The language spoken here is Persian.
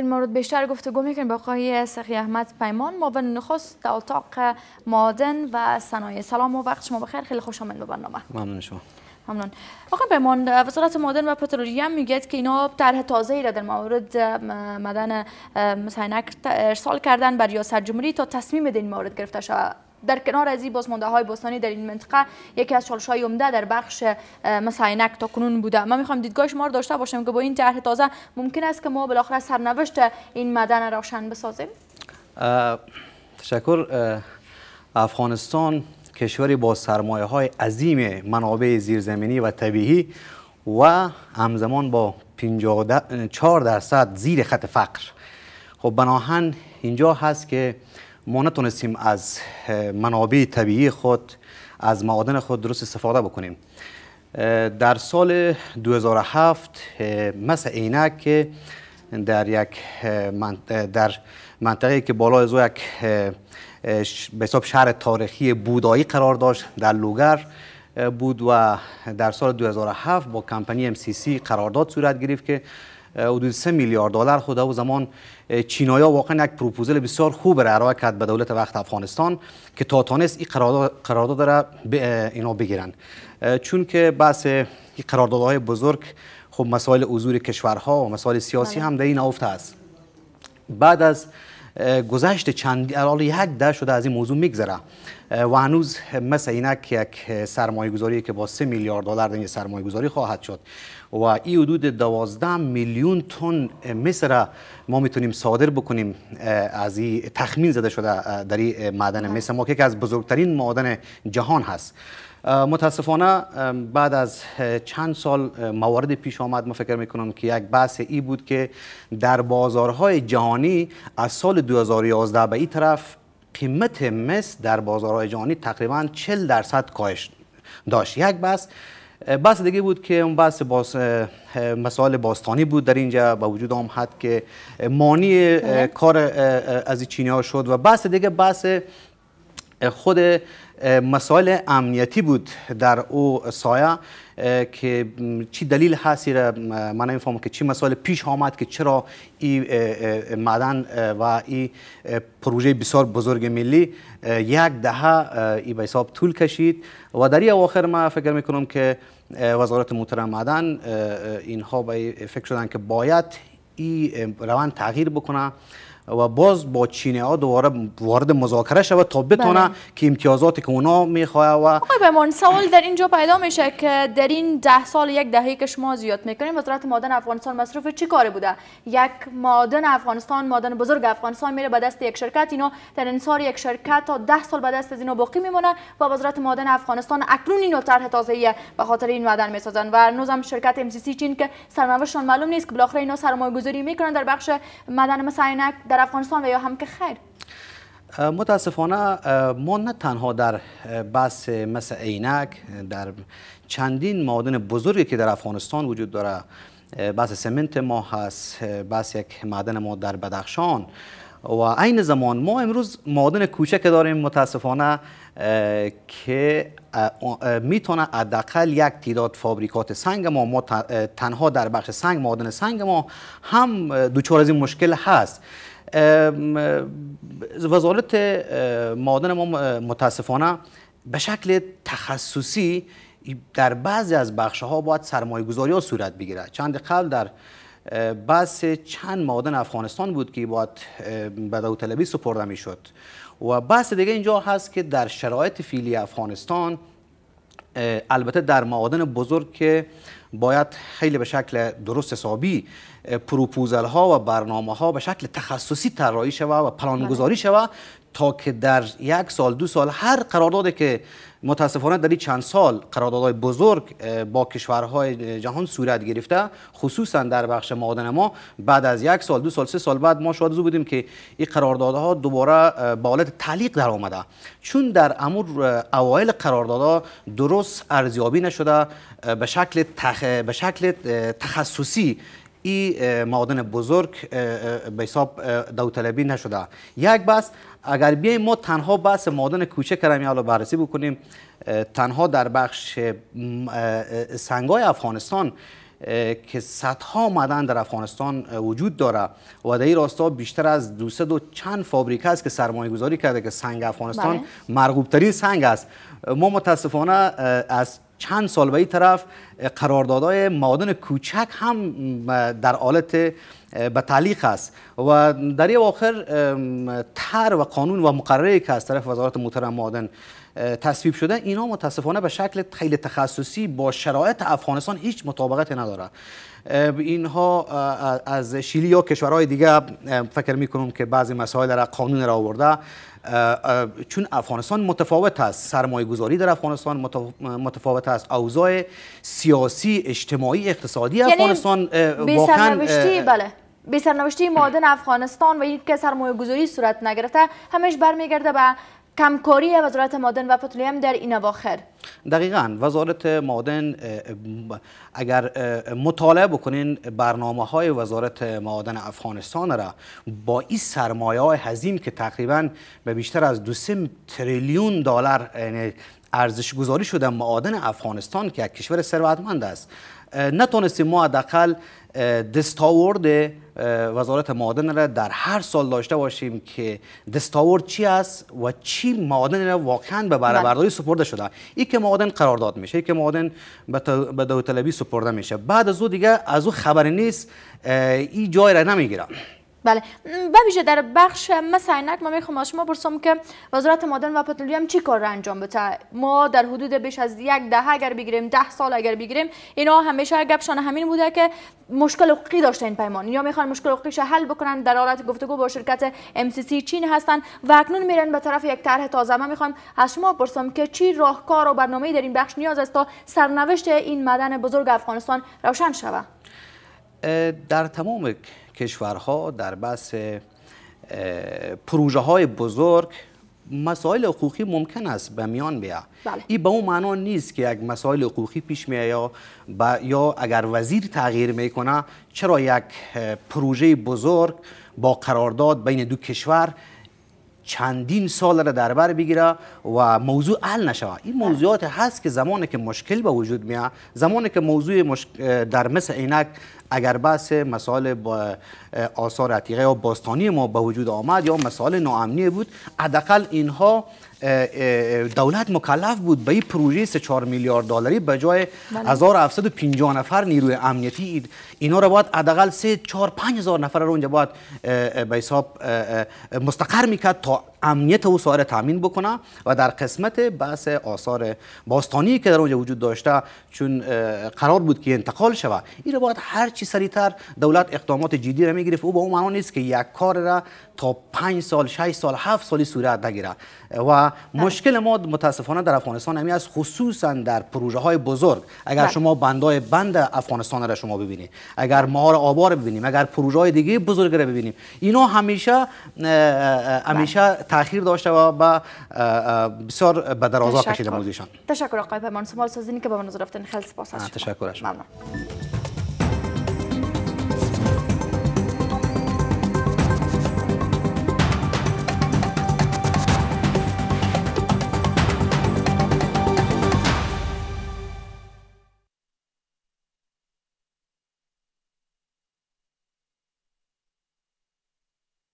این مورد بیشتر گفتگو میکنیم با آقای سخی احمد پیمان معاون نخست اتاق مادن و صنایع سلام و وقت شما بخیر خیلی خوش آمد به برنامه ممنون شما ممنون آقای پیمان وزارت مادن و هم میگید که اینا طرح تازه را در مورد مدن مسینک ارسال کردن بر ریاست جمهوری تا تصمیم در این مورد گرفته شود در کنار از این بازمانده های باستانی در این منطقه یکی از چالش های عمده در بخش مساینک تا کنون بوده ما میخوام دیدگاه شما رو داشته باشم که با این طرح تازه ممکن است که ما بالاخره سرنوشت این مدن روشن بسازیم تشکر افغانستان کشوری با سرمایه های عظیم منابع زیرزمینی و طبیعی و همزمان با 54 درصد زیر خط فقر خب بناهن اینجا هست که ما نتونستیم از منابع طبیعی خود از معادن خود درست استفاده بکنیم در سال 2007 مثل عینک که در یک در منطقه که بالای از یک به حساب شهر تاریخی بودایی قرار داشت در لوگر بود و در سال 2007 با کمپانی MCC قرارداد صورت گرفت که حدود 3 میلیارد دلار خود او زمان چینایا واقعا یک پروپوزل بسیار خوب را ارائه کرد به دولت وقت افغانستان که تا تانست این قرارداد را اینا بگیرن چون که بحث قراردادهای بزرگ خب مسائل حضور کشورها و مسائل سیاسی بله. هم در این افته است بعد از گذشت چند الان یک ده شده از این موضوع میگذره و هنوز مثل اینک یک سرمایه گذاری که با سه میلیارد دلار در سرمایه گذاری خواهد شد و این حدود 12 میلیون تن مس را ما میتونیم صادر بکنیم از این تخمین زده شده در این معدن مس ما که از بزرگترین مادن جهان هست متاسفانه بعد از چند سال موارد پیش آمد ما فکر میکنم که یک بحث ای بود که در بازارهای جهانی از سال 2011 به این طرف قیمت مس در بازارهای جهانی تقریبا 40 درصد کاهش داشت یک بحث بحث دیگه بود که اون بحث مسئله مسائل باستانی بود در اینجا با وجود حد که مانی بله. کار از چینی ها شد و بحث دیگه بحث خود مسائل امنیتی بود در او سایه که چی دلیل هستی را من فهم که چی مسائل پیش آمد که چرا این معدن و این پروژه بسیار بزرگ ملی یک دهه ای به حساب طول کشید و در این اواخر ما فکر کنم که وزارت محترم مدن اینها به فکر شدن که باید این روند تغییر بکنه و باز با چین ها دوباره وارد مذاکره شود تا بتونه بله. که امتیازات که اونا میخواه و آقای بمان سوال در اینجا پیدا میشه که در این ده سال یک دهه که شما زیاد میکنیم وزارت مادن افغانستان مصرف چی کاره بوده یک مادن افغانستان مادن بزرگ افغانستان میره به دست یک شرکت اینا در انصار یک شرکت تا ده سال به دست از اینا باقی میمونه و وزارت مادن افغانستان اکنون اینو طرح تازه به خاطر این معدن میسازن و نوزم شرکت ام چین که سرمایه‌شون معلوم نیست که بالاخره اینا سرمایه‌گذاری میکنن در بخش معدن مثل در در افغانستان و یا هم که خیر متاسفانه ما نه تنها در بس مثل عینک در چندین مادن بزرگی که در افغانستان وجود داره بس سمنت ما هست بس یک معدن ما در بدخشان و عین زمان ما امروز کوچه کوچک داریم متاسفانه که میتونه حداقل یک تعداد فابریکات سنگ ما ما تنها در بخش سنگ مادن سنگ ما هم دوچار از این مشکل هست وزارت معادن ما متاسفانه به شکل تخصصی در بعضی از بخش ها باید سرمایه گذاری ها صورت بگیره چند قبل در بحث چند معادن افغانستان بود که باید به داوطلبی سپرده می شد و بحث دیگه اینجا هست که در شرایط فیلی افغانستان البته در معادن بزرگ که باید خیلی به شکل درست حسابی پروپوزل ها و برنامه ها به شکل تخصصی طراحی شود و پلانگذاری بله. شود تا که در یک سال دو سال هر قراردادی که متاسفانه در این چند سال قراردادهای بزرگ با کشورهای جهان صورت گرفته خصوصا در بخش معادن ما بعد از یک سال دو سال سه سال بعد ما شاهد بودیم که این قراردادها دوباره به حالت تعلیق در آمده چون در امور اوایل قراردادها درست ارزیابی نشده به شکل به شکل تخصصی این معادن بزرگ به حساب داوطلبی نشده یک بس اگر بیایم ما تنها بس معادن کوچه کرمی حالا بررسی بکنیم تنها در بخش سنگای افغانستان که صدها مدن در افغانستان وجود داره و در این راستا بیشتر از 200 و چند فابریک است که سرمایه گذاری کرده که سنگ افغانستان مرغوبترین بله. مرغوب سنگ است ما متاسفانه از چند سال به این طرف قراردادهای معادن کوچک هم در حالت به تعلیق است و در آخر تر و قانون و مقرره که از طرف وزارت محترم معادن تصویب شده اینا متاسفانه به شکل خیلی تخصصی با شرایط افغانستان هیچ مطابقتی نداره اینها از شیلی یا کشورهای دیگه فکر میکنم که بعضی مسائل را قانون را آورده چون افغانستان متفاوت است سرمایه گذاری در افغانستان متفاوت است اوضاع سیاسی اجتماعی اقتصادی یعنی افغانستان واقعا بله بیشتر سرنوشتی افغانستان و یک سرمایه گذاری صورت نگرفته همش برمیگرده به کمکاری وزارت مادن و پتولیم در این واخر دقیقا وزارت مادن اگر مطالعه بکنین برنامه های وزارت مادن افغانستان را با این سرمایه های هزیم که تقریبا به بیشتر از دو تریلیون دلار یعنی ارزش گذاری شده معادن افغانستان که یک کشور ثروتمند است نتونستیم ما حداقل دستاورد وزارت معادن را در هر سال داشته باشیم که دستاورد چی است و چی معادن را واقعا به بله. برابرداری سپرده شده ای که معادن داد میشه این که معادن به دوتلبی سپرده میشه بعد از او دیگه از او خبر نیست ای جای را نمیگیرم بله ویژه در بخش مساینک ما میخوام از شما برسم که وزارت معدن و پترولیوم چی کار را انجام بده ما در حدود بیش از یک دهه اگر بگیریم ده سال اگر بگیریم اینا همیشه گپشان همین بوده که مشکل حقوقی داشته این پیمان یا میخوان مشکل حقوقیش حل بکنن در حالت گفتگو با شرکت سی چین هستن و اکنون میرن به طرف یک طرح تازه ما میخوام از شما برسم که چی راهکار و برنامه در این بخش نیاز است تا سرنوشت این مدن بزرگ افغانستان روشن شود در تمام کشورها در بحث پروژه های بزرگ مسائل حقوقی ممکن است به میان بیا بله. این به اون معنا نیست که یک مسائل حقوقی پیش میاد یا یا اگر وزیر تغییر میکنه چرا یک پروژه بزرگ با قرارداد بین دو کشور چندین سال را در بر بگیره و موضوع حل نشه این بله. موضوعات هست که زمانی که مشکل به وجود میاد زمانی که موضوع در مثل اینک اگر بحث مسائل با آثار عتیقه یا باستانی ما به وجود آمد یا مسائل ناامنی بود حداقل اینها دولت مکلف بود به این پروژه 3 4 میلیارد دلاری به جای 1750 بله. نفر نیروی امنیتی اینا رو باید حداقل 3 4 5000 نفر رو اونجا باید به حساب مستقر میکرد تا امنیت او سایر تامین بکنه و در قسمت بحث آثار باستانی که در اونجا وجود داشته چون قرار بود که انتقال شود این رو باید هر هرچی سریعتر دولت اقدامات جدی را میگرفت او به اون معنا نیست که یک کار را تا 5 سال 6 سال 7 سالی صورت نگیره و بله. مشکل ما متاسفانه در افغانستان همین است خصوصا در پروژه های بزرگ اگر بله. شما بندای بند افغانستان را شما ببینید اگر مهار آبار ببینیم اگر پروژه های دیگه بزرگ را ببینیم اینا همیشه همیشه بله. تاخیر داشته و به بسیار به درازا کشیده موضوعشان تشکر آقای پیمان سمال سازینی که به من رفتن خیلی سپاس تشکر ممنون